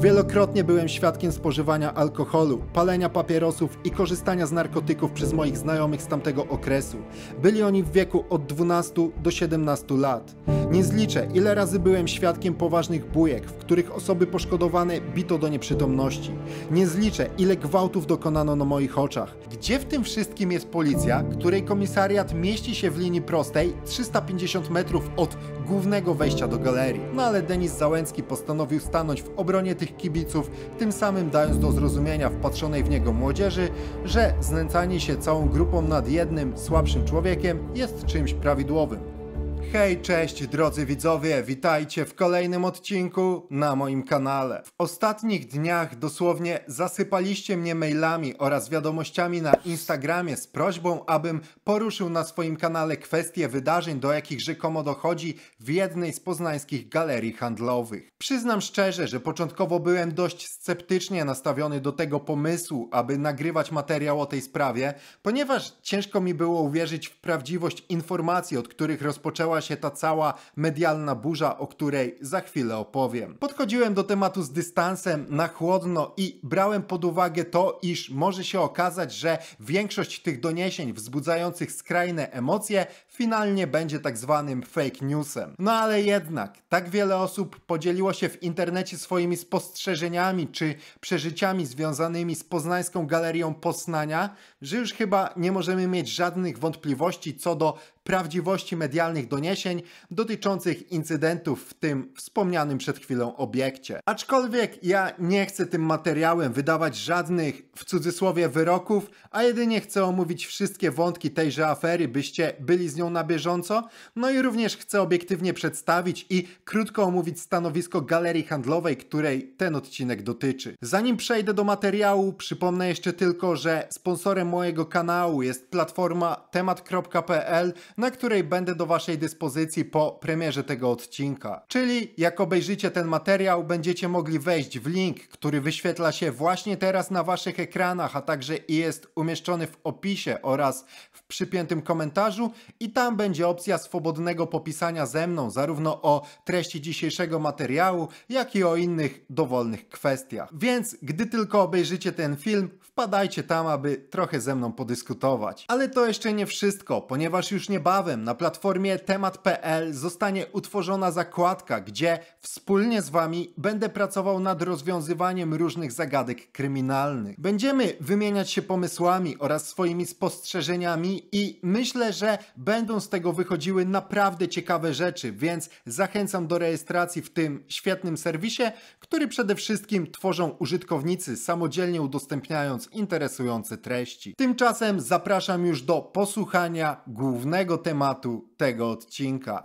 Wielokrotnie byłem świadkiem spożywania alkoholu, palenia papierosów i korzystania z narkotyków przez moich znajomych z tamtego okresu. Byli oni w wieku od 12 do 17 lat. Nie zliczę, ile razy byłem świadkiem poważnych bujek, w których osoby poszkodowane bito do nieprzytomności. Nie zliczę, ile gwałtów dokonano na moich oczach. Gdzie w tym wszystkim jest policja, której komisariat mieści się w linii prostej 350 metrów od głównego wejścia do galerii? No ale Denis Załęcki postanowił stanąć w obronie tych tych kibiców, tym samym dając do zrozumienia wpatrzonej w niego młodzieży, że znęcanie się całą grupą nad jednym, słabszym człowiekiem jest czymś prawidłowym. Hej, cześć drodzy widzowie, witajcie w kolejnym odcinku na moim kanale. W ostatnich dniach dosłownie zasypaliście mnie mailami oraz wiadomościami na Instagramie z prośbą, abym poruszył na swoim kanale kwestie wydarzeń, do jakich rzekomo dochodzi w jednej z poznańskich galerii handlowych. Przyznam szczerze, że początkowo byłem dość sceptycznie nastawiony do tego pomysłu, aby nagrywać materiał o tej sprawie, ponieważ ciężko mi było uwierzyć w prawdziwość informacji, od których rozpoczęła się ta cała medialna burza, o której za chwilę opowiem. Podchodziłem do tematu z dystansem, na chłodno i brałem pod uwagę to, iż może się okazać, że większość tych doniesień wzbudzających skrajne emocje finalnie będzie tak zwanym fake newsem. No ale jednak, tak wiele osób podzieliło się w internecie swoimi spostrzeżeniami czy przeżyciami związanymi z Poznańską Galerią Poznania, że już chyba nie możemy mieć żadnych wątpliwości co do prawdziwości medialnych doniesień dotyczących incydentów w tym wspomnianym przed chwilą obiekcie. Aczkolwiek ja nie chcę tym materiałem wydawać żadnych w cudzysłowie wyroków, a jedynie chcę omówić wszystkie wątki tejże afery, byście byli z nią na bieżąco. No i również chcę obiektywnie przedstawić i krótko omówić stanowisko galerii handlowej, której ten odcinek dotyczy. Zanim przejdę do materiału, przypomnę jeszcze tylko, że sponsorem mojego kanału jest platforma temat.pl, na której będę do Waszej dyspozycji po premierze tego odcinka. Czyli jak obejrzycie ten materiał, będziecie mogli wejść w link, który wyświetla się właśnie teraz na Waszych ekranach, a także jest umieszczony w opisie oraz w przypiętym komentarzu i tam będzie opcja swobodnego popisania ze mną zarówno o treści dzisiejszego materiału, jak i o innych dowolnych kwestiach. Więc gdy tylko obejrzycie ten film, wpadajcie tam, aby trochę ze mną podyskutować. Ale to jeszcze nie wszystko, ponieważ już niebawem na platformie temat.pl zostanie utworzona zakładka, gdzie wspólnie z Wami będę pracował nad rozwiązywaniem różnych zagadek kryminalnych. Będziemy wymieniać się pomysłami oraz swoimi spostrzeżeniami i myślę, że będą z tego wychodziły naprawdę ciekawe rzeczy, więc zachęcam do rejestracji w tym świetnym serwisie, który przede wszystkim tworzą użytkownicy samodzielnie udostępniając interesujące treści. Tymczasem zapraszam już do posłuchania głównego tematu tego odcinka.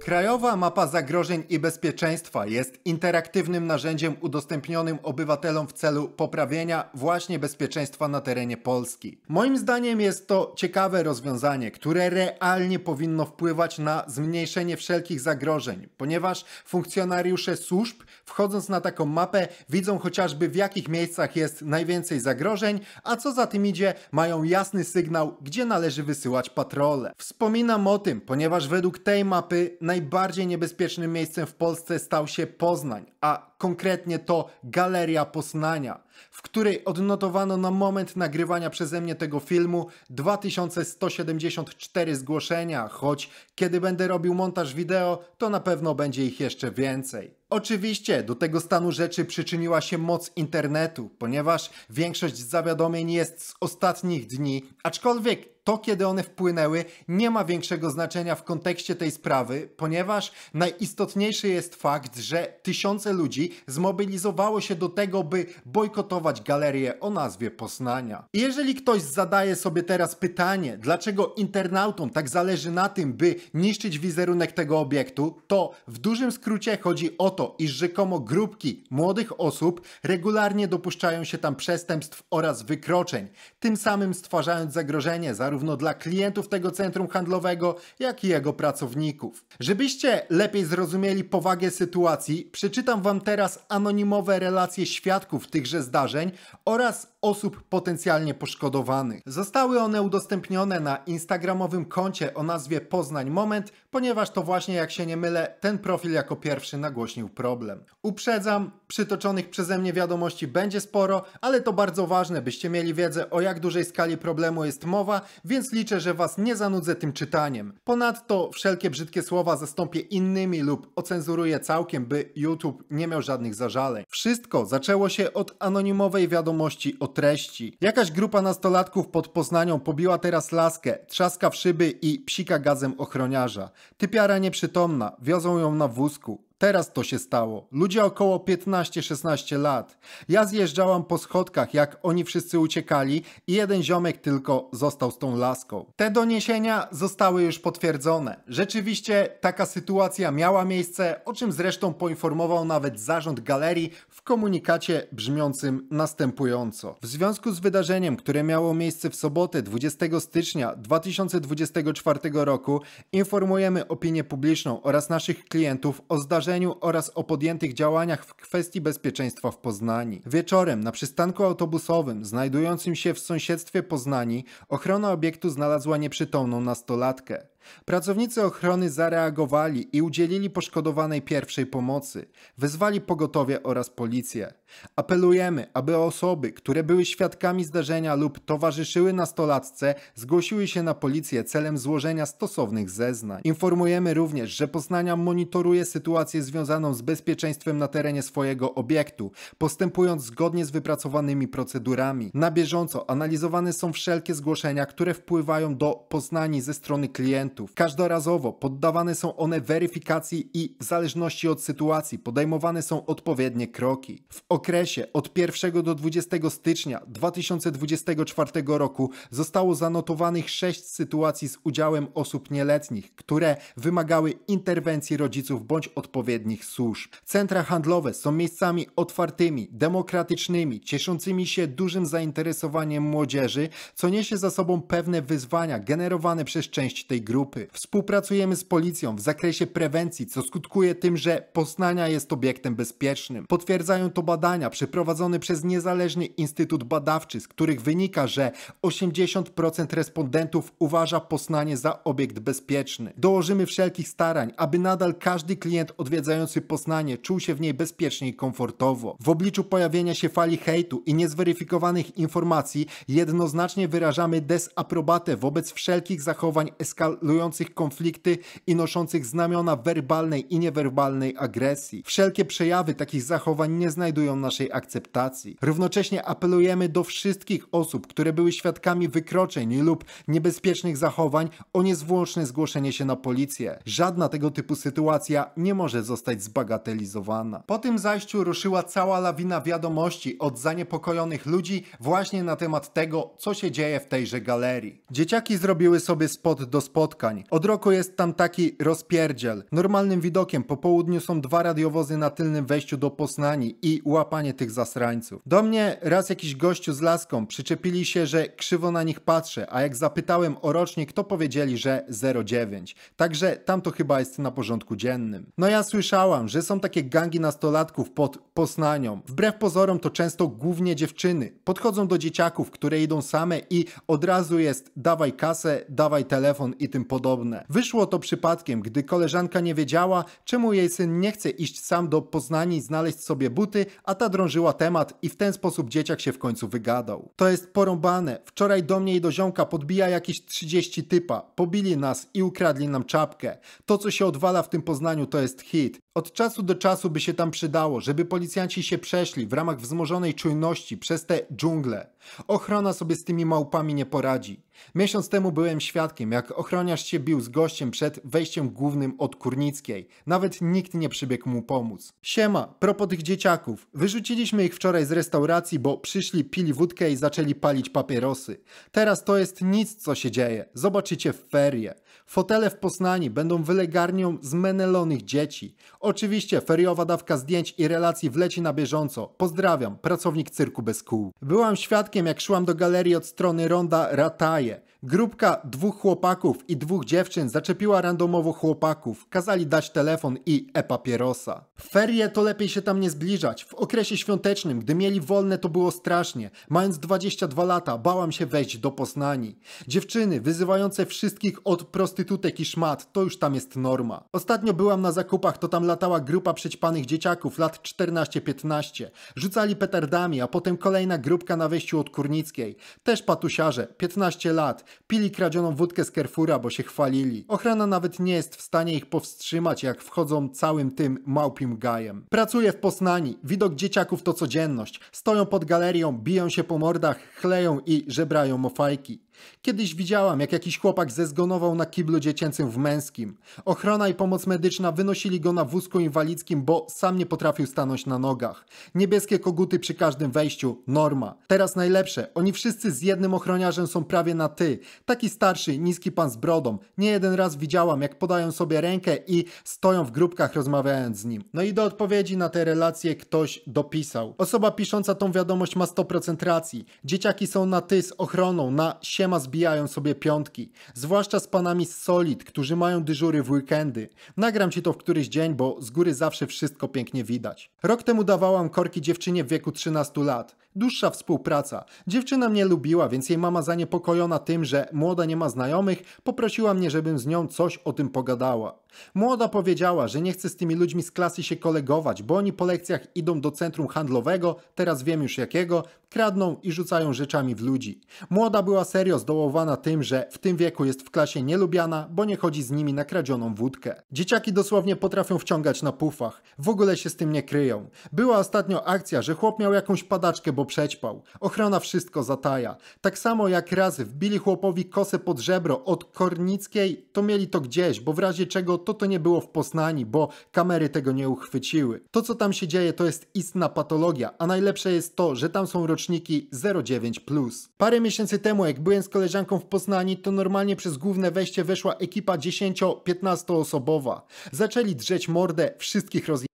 Krajowa mapa zagrożeń i bezpieczeństwa jest interaktywnym narzędziem udostępnionym obywatelom w celu poprawienia właśnie bezpieczeństwa na terenie Polski. Moim zdaniem jest to ciekawe rozwiązanie, które realnie powinno wpływać na zmniejszenie wszelkich zagrożeń, ponieważ funkcjonariusze służb, wchodząc na taką mapę, widzą chociażby w jakich miejscach jest najwięcej zagrożeń, a co za tym idzie, mają jasny sygnał, gdzie należy wysyłać patrole. Wspominam o tym, ponieważ według tej mapy najbardziej niebezpiecznym miejscem w Polsce stał się Poznań, a Konkretnie to Galeria Poznania, w której odnotowano na moment nagrywania przeze mnie tego filmu 2174 zgłoszenia, choć kiedy będę robił montaż wideo, to na pewno będzie ich jeszcze więcej. Oczywiście do tego stanu rzeczy przyczyniła się moc internetu, ponieważ większość zawiadomień jest z ostatnich dni, aczkolwiek to, kiedy one wpłynęły, nie ma większego znaczenia w kontekście tej sprawy, ponieważ najistotniejszy jest fakt, że tysiące ludzi zmobilizowało się do tego, by bojkotować galerię o nazwie Poznania. jeżeli ktoś zadaje sobie teraz pytanie, dlaczego internautom tak zależy na tym, by niszczyć wizerunek tego obiektu, to w dużym skrócie chodzi o to, iż rzekomo grupki młodych osób regularnie dopuszczają się tam przestępstw oraz wykroczeń, tym samym stwarzając zagrożenie zarówno dla klientów tego centrum handlowego, jak i jego pracowników. Żebyście lepiej zrozumieli powagę sytuacji, przeczytam wam teraz teraz anonimowe relacje świadków tychże zdarzeń oraz osób potencjalnie poszkodowanych. Zostały one udostępnione na instagramowym koncie o nazwie Poznań Moment, ponieważ to właśnie, jak się nie mylę, ten profil jako pierwszy nagłośnił problem. Uprzedzam, przytoczonych przeze mnie wiadomości będzie sporo, ale to bardzo ważne, byście mieli wiedzę o jak dużej skali problemu jest mowa, więc liczę, że Was nie zanudzę tym czytaniem. Ponadto wszelkie brzydkie słowa zastąpię innymi lub ocenzuruję całkiem, by YouTube nie miał żadnych zażaleń. Wszystko zaczęło się od anonimowej wiadomości o treści. Jakaś grupa nastolatków pod Poznanią pobiła teraz laskę, trzaska w szyby i psika gazem ochroniarza. Typiara nieprzytomna, wiozą ją na wózku. Teraz to się stało. Ludzie około 15-16 lat. Ja zjeżdżałam po schodkach, jak oni wszyscy uciekali i jeden ziomek tylko został z tą laską. Te doniesienia zostały już potwierdzone. Rzeczywiście taka sytuacja miała miejsce, o czym zresztą poinformował nawet zarząd galerii, w komunikacie brzmiącym następująco. W związku z wydarzeniem, które miało miejsce w sobotę 20 stycznia 2024 roku, informujemy opinię publiczną oraz naszych klientów o zdarzeniu oraz o podjętych działaniach w kwestii bezpieczeństwa w Poznani. Wieczorem na przystanku autobusowym znajdującym się w sąsiedztwie Poznani ochrona obiektu znalazła nieprzytomną nastolatkę. Pracownicy ochrony zareagowali i udzielili poszkodowanej pierwszej pomocy. Wezwali pogotowie oraz policję. Apelujemy, aby osoby, które były świadkami zdarzenia lub towarzyszyły nastolatce, zgłosiły się na policję celem złożenia stosownych zeznań. Informujemy również, że Poznania monitoruje sytuację związaną z bezpieczeństwem na terenie swojego obiektu, postępując zgodnie z wypracowanymi procedurami. Na bieżąco analizowane są wszelkie zgłoszenia, które wpływają do Poznani ze strony klientów. Każdorazowo poddawane są one weryfikacji i w zależności od sytuacji podejmowane są odpowiednie kroki. W okresie od 1 do 20 stycznia 2024 roku zostało zanotowanych 6 sytuacji z udziałem osób nieletnich, które wymagały interwencji rodziców bądź odpowiednich służb. Centra handlowe są miejscami otwartymi, demokratycznymi, cieszącymi się dużym zainteresowaniem młodzieży, co niesie za sobą pewne wyzwania generowane przez część tej grupy. Współpracujemy z policją w zakresie prewencji, co skutkuje tym, że Poznania jest obiektem bezpiecznym. Potwierdzają to badania badania przeprowadzone przez niezależny instytut badawczy, z których wynika, że 80% respondentów uważa Poznanie za obiekt bezpieczny. Dołożymy wszelkich starań, aby nadal każdy klient odwiedzający Poznanie czuł się w niej bezpiecznie i komfortowo. W obliczu pojawienia się fali hejtu i niezweryfikowanych informacji jednoznacznie wyrażamy desaprobatę wobec wszelkich zachowań eskalujących konflikty i noszących znamiona werbalnej i niewerbalnej agresji. Wszelkie przejawy takich zachowań nie znajdują naszej akceptacji. Równocześnie apelujemy do wszystkich osób, które były świadkami wykroczeń lub niebezpiecznych zachowań o niezwłoczne zgłoszenie się na policję. Żadna tego typu sytuacja nie może zostać zbagatelizowana. Po tym zajściu ruszyła cała lawina wiadomości od zaniepokojonych ludzi właśnie na temat tego, co się dzieje w tejże galerii. Dzieciaki zrobiły sobie spot do spotkań. Od roku jest tam taki rozpierdziel. Normalnym widokiem po południu są dwa radiowozy na tylnym wejściu do Poznani i łap łapanie tych zasrańców. Do mnie raz jakiś gościu z laską przyczepili się, że krzywo na nich patrzę, a jak zapytałem o rocznik, to powiedzieli, że 09. Także tam to chyba jest na porządku dziennym. No ja słyszałam, że są takie gangi nastolatków pod Poznanią. Wbrew pozorom to często głównie dziewczyny. Podchodzą do dzieciaków, które idą same i od razu jest dawaj kasę, dawaj telefon i tym podobne. Wyszło to przypadkiem, gdy koleżanka nie wiedziała, czemu jej syn nie chce iść sam do Poznania i znaleźć sobie buty, a Marta drążyła temat i w ten sposób dzieciak się w końcu wygadał. To jest porąbane. Wczoraj do mnie i do ziomka podbija jakieś 30 typa. Pobili nas i ukradli nam czapkę. To, co się odwala w tym Poznaniu, to jest hit. Od czasu do czasu by się tam przydało, żeby policjanci się przeszli w ramach wzmożonej czujności przez te dżungle. Ochrona sobie z tymi małpami nie poradzi. Miesiąc temu byłem świadkiem, jak ochroniarz się bił z gościem przed wejściem głównym od Kurnickiej. Nawet nikt nie przybiegł mu pomóc. Siema, propos tych dzieciaków. Wyrzuciliśmy ich wczoraj z restauracji, bo przyszli, pili wódkę i zaczęli palić papierosy. Teraz to jest nic, co się dzieje. Zobaczycie w ferie. Fotele w Poznani będą wylegarnią zmenelonych dzieci. Oczywiście feriowa dawka zdjęć i relacji wleci na bieżąco. Pozdrawiam, pracownik cyrku bez kół. Byłam świadkiem, jak szłam do galerii od strony ronda Rataje. Grupka dwóch chłopaków i dwóch dziewczyn zaczepiła randomowo chłopaków, kazali dać telefon i e-papierosa. W ferie to lepiej się tam nie zbliżać. W okresie świątecznym, gdy mieli wolne, to było strasznie. Mając 22 lata, bałam się wejść do Poznani. Dziewczyny wyzywające wszystkich od prostytutek i szmat, to już tam jest norma. Ostatnio byłam na zakupach, to tam latała grupa przećpanych dzieciaków lat 14-15. Rzucali petardami, a potem kolejna grupka na wejściu od Kurnickiej. Też patusiarze, 15 lat. Pili kradzioną wódkę z Kerfura, bo się chwalili. Ochrana nawet nie jest w stanie ich powstrzymać, jak wchodzą całym tym małpim gajem. Pracuję w Poznani. Widok dzieciaków to codzienność. Stoją pod galerią, biją się po mordach, chleją i żebrają mofajki. Kiedyś widziałam, jak jakiś chłopak zezgonował na kiblu dziecięcym w męskim. Ochrona i pomoc medyczna wynosili go na wózku inwalidzkim, bo sam nie potrafił stanąć na nogach. Niebieskie koguty przy każdym wejściu, norma. Teraz najlepsze, oni wszyscy z jednym ochroniarzem są prawie na ty. Taki starszy, niski pan z brodą. Nie jeden raz widziałam, jak podają sobie rękę i stoją w grupkach rozmawiając z nim. No i do odpowiedzi na te relacje ktoś dopisał. Osoba pisząca tą wiadomość ma 100% racji. Dzieciaki są na ty z ochroną, na siem ma zbijają sobie piątki, zwłaszcza z panami z Solid, którzy mają dyżury w weekendy. Nagram ci to w któryś dzień, bo z góry zawsze wszystko pięknie widać. Rok temu dawałam korki dziewczynie w wieku 13 lat. Dłuższa współpraca. Dziewczyna mnie lubiła, więc jej mama zaniepokojona tym, że młoda nie ma znajomych, poprosiła mnie, żebym z nią coś o tym pogadała. Młoda powiedziała, że nie chce z tymi ludźmi z klasy się kolegować, bo oni po lekcjach idą do centrum handlowego, teraz wiem już jakiego, kradną i rzucają rzeczami w ludzi. Młoda była serio zdołowana tym, że w tym wieku jest w klasie nielubiana, bo nie chodzi z nimi na kradzioną wódkę. Dzieciaki dosłownie potrafią wciągać na pufach, w ogóle się z tym nie kryją. Była ostatnio akcja, że chłop miał jakąś padaczkę, bo przećpał. Ochrona wszystko zataja. Tak samo jak raz wbili chłopowi kosę pod żebro od Kornickiej, to mieli to gdzieś, bo w razie czego to to nie było w Poznani, bo kamery tego nie uchwyciły. To co tam się dzieje to jest istna patologia, a najlepsze jest to, że tam są roczniki 09+. Parę miesięcy temu jak byłem z koleżanką w Poznani, to normalnie przez główne wejście weszła ekipa 10-15 osobowa. Zaczęli drzeć mordę wszystkich rozjeżdżanych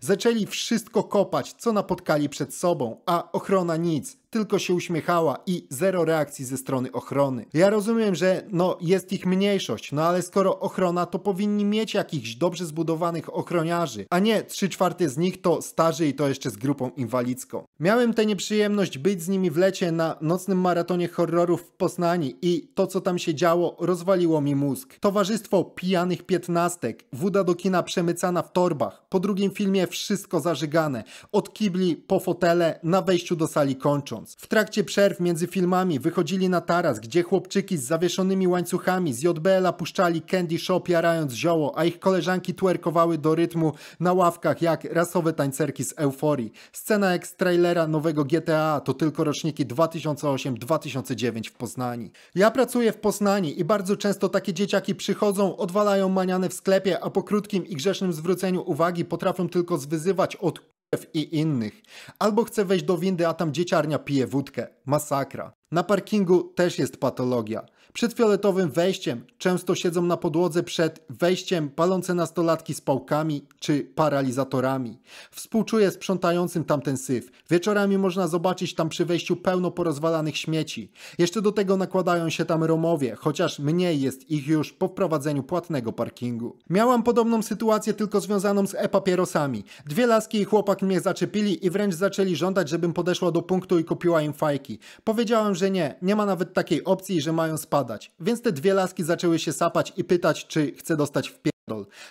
Zaczęli wszystko kopać, co napotkali przed sobą, a ochrona nic tylko się uśmiechała i zero reakcji ze strony ochrony. Ja rozumiem, że no jest ich mniejszość, no ale skoro ochrona, to powinni mieć jakichś dobrze zbudowanych ochroniarzy, a nie trzy czwarte z nich to starzy i to jeszcze z grupą inwalidzką. Miałem tę nieprzyjemność być z nimi w lecie na nocnym maratonie horrorów w Poznani i to co tam się działo rozwaliło mi mózg. Towarzystwo pijanych piętnastek, woda do kina przemycana w torbach, po drugim filmie wszystko zażygane, od kibli po fotele na wejściu do sali kończą milcząc. W trakcie przerw między filmami wychodzili na taras, gdzie chłopczyki z zawieszonymi łańcuchami z JBL-a puszczali candy shop jarając zioło, a ich koleżanki twerkowały do rytmu na ławkach jak rasowe tańcerki z euforii. Scena jak z trailera nowego GTA to tylko roczniki 2008-2009 w Poznaniu. Ja pracuję w Poznaniu i bardzo często takie dzieciaki przychodzą, odwalają maniane w sklepie, a po krótkim i grzesznym zwróceniu uwagi potrafią tylko zwyzywać od i innych. Albo chce wejść do windy, a tam dzieciarnia pije wódkę. Masakra. Na parkingu też jest patologia przed fioletowym wejściem. Często siedzą na podłodze przed wejściem palące nastolatki z pałkami czy paralizatorami. Współczuję sprzątającym tamten syf. Wieczorami można zobaczyć tam przy wejściu pełno porozwalanych śmieci. Jeszcze do tego nakładają się tam Romowie, chociaż mniej jest ich już po wprowadzeniu płatnego parkingu. Miałam podobną sytuację tylko związaną z e-papierosami. Dwie laski i chłopak mnie zaczepili i wręcz zaczęli żądać, żebym podeszła do punktu i kupiła im fajki. Powiedziałam, że nie, nie ma nawet takiej opcji, że mają spadać. Więc te dwie laski zaczęły się sapać i pytać, czy chce dostać w pie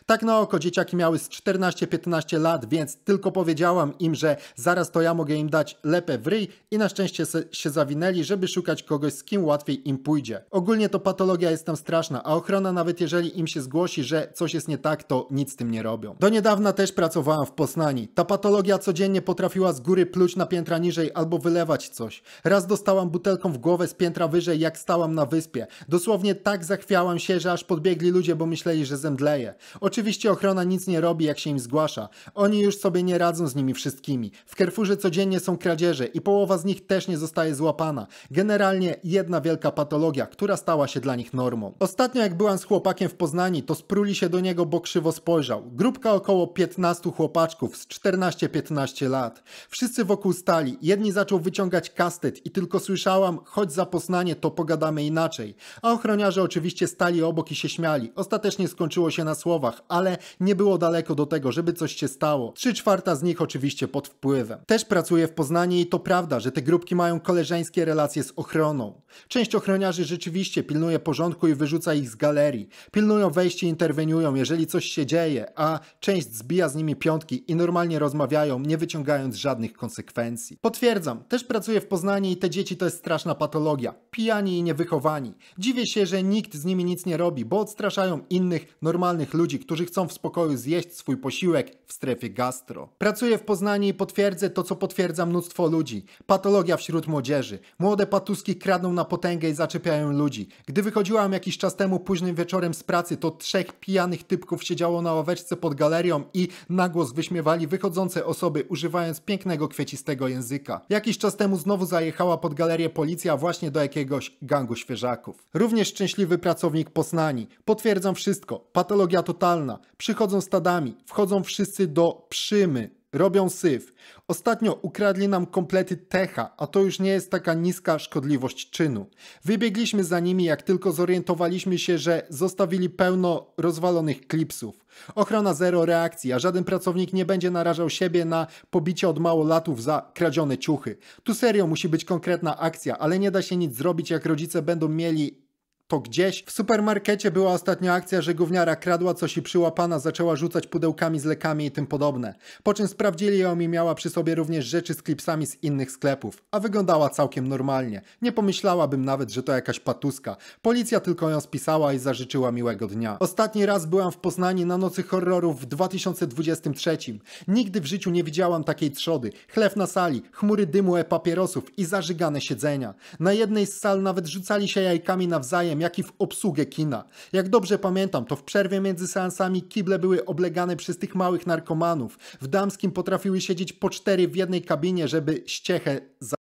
tak na oko dzieciaki miały z 14-15 lat, więc tylko powiedziałam im, że zaraz to ja mogę im dać lepę w ryj i na szczęście se, się zawinęli, żeby szukać kogoś, z kim łatwiej im pójdzie. Ogólnie to patologia jest tam straszna, a ochrona nawet jeżeli im się zgłosi, że coś jest nie tak, to nic z tym nie robią. Do niedawna też pracowałam w Poznani. Ta patologia codziennie potrafiła z góry pluć na piętra niżej albo wylewać coś. Raz dostałam butelką w głowę z piętra wyżej, jak stałam na wyspie. Dosłownie tak zachwiałam się, że aż podbiegli ludzie, bo myśleli, że zemdleję. Oczywiście ochrona nic nie robi, jak się im zgłasza. Oni już sobie nie radzą z nimi wszystkimi. W Kerfurze codziennie są kradzieże i połowa z nich też nie zostaje złapana. Generalnie jedna wielka patologia, która stała się dla nich normą. Ostatnio jak byłam z chłopakiem w Poznani, to spruli się do niego, bo krzywo spojrzał. Grupka około 15 chłopaczków z 14-15 lat. Wszyscy wokół stali. Jedni zaczął wyciągać kastet i tylko słyszałam, chodź za Poznanie, to pogadamy inaczej. A ochroniarze oczywiście stali obok i się śmiali. Ostatecznie skończyło się na słowach, ale nie było daleko do tego, żeby coś się stało. Trzy czwarta z nich oczywiście pod wpływem. Też pracuję w Poznaniu i to prawda, że te grupki mają koleżeńskie relacje z ochroną. Część ochroniarzy rzeczywiście pilnuje porządku i wyrzuca ich z galerii. Pilnują wejście, interweniują, jeżeli coś się dzieje, a część zbija z nimi piątki i normalnie rozmawiają, nie wyciągając żadnych konsekwencji. Potwierdzam, też pracuję w Poznaniu i te dzieci to jest straszna patologia. Pijani i niewychowani. Dziwię się, że nikt z nimi nic nie robi, bo odstraszają innych normalnych ludzi, którzy chcą w spokoju zjeść swój posiłek w strefie gastro. Pracuję w Poznaniu i potwierdzę to, co potwierdza mnóstwo ludzi. Patologia wśród młodzieży. Młode patuski kradną na potęgę i zaczepiają ludzi. Gdy wychodziłam jakiś czas temu późnym wieczorem z pracy, to trzech pijanych typków siedziało na ławeczce pod galerią i nagłos wyśmiewali wychodzące osoby, używając pięknego kwiecistego języka. Jakiś czas temu znowu zajechała pod galerię policja właśnie do jakiegoś gangu świeżaków. Również szczęśliwy pracownik Poznani. Potwierdzam wszystko. Patologia magia totalna. Przychodzą stadami, wchodzą wszyscy do przymy, robią syf. Ostatnio ukradli nam komplety techa, a to już nie jest taka niska szkodliwość czynu. Wybiegliśmy za nimi, jak tylko zorientowaliśmy się, że zostawili pełno rozwalonych klipsów. Ochrona zero reakcji, a żaden pracownik nie będzie narażał siebie na pobicie od małolatów za kradzione ciuchy. Tu serio musi być konkretna akcja, ale nie da się nic zrobić, jak rodzice będą mieli to gdzieś. W supermarkecie była ostatnia akcja, że gówniara kradła coś i przyłapana zaczęła rzucać pudełkami z lekami i tym podobne. Po czym sprawdzili ją i miała przy sobie również rzeczy z klipsami z innych sklepów. A wyglądała całkiem normalnie. Nie pomyślałabym nawet, że to jakaś patuska. Policja tylko ją spisała i zażyczyła miłego dnia. Ostatni raz byłam w Poznaniu na nocy horrorów w 2023. Nigdy w życiu nie widziałam takiej trzody. Chleb na sali, chmury dymu e-papierosów i zażygane siedzenia. Na jednej z sal nawet rzucali się jajkami nawzajem jak i w obsługę kina. Jak dobrze pamiętam, to w przerwie między seansami kible były oblegane przez tych małych narkomanów. W damskim potrafiły siedzieć po cztery w jednej kabinie, żeby ściechę za